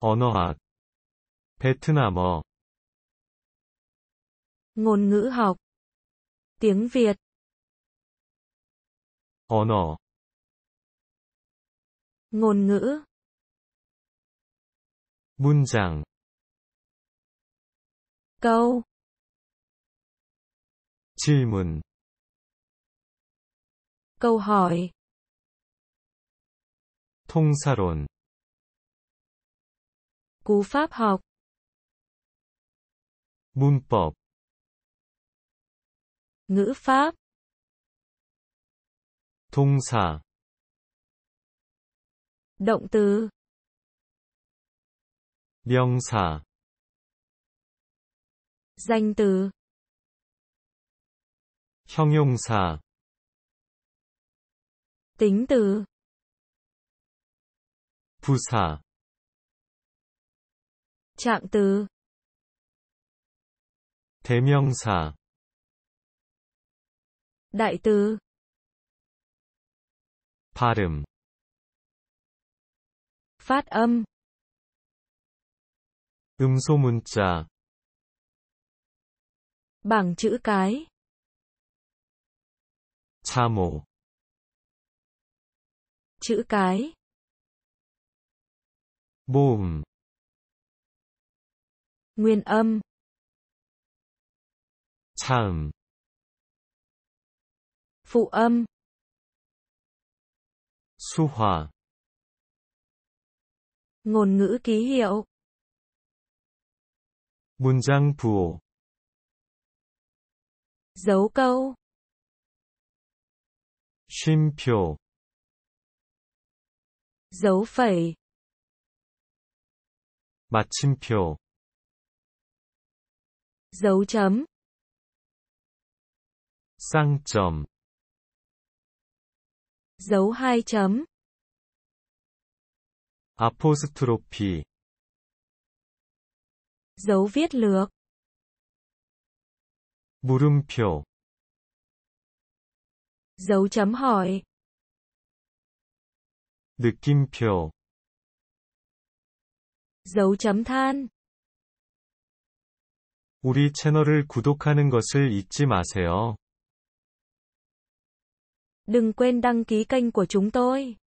언어학 베트남어 ngôn ngữ học tiếng Việt 언어 ngôn ngữ 문장 câu 질문 câu hỏi 통사론 cú pháp học. 문법 ngữ pháp 동사 động từ 명사 danh từ 형용사 tính từ 부사 trạng từ 대명사 đại từ 발음 phát âm 음소 bảng chữ cái 자모 chữ cái 모음 Nguyên âm. Thẳng. Phụ âm. Su hòa. Ngôn ngữ ký hiệu. 문장 부호. Dấu câu. 쉼표. dấu phẩy 마침표 dấu chấm sang chấm dấu hai chấm apostrophe dấu viết lược 물음표 dấu chấm hỏi 느낌표 dấu chấm than 우리 채널을 구독하는 것을 잊지 마세요. Đừng quên đăng ký kênh của chúng tôi.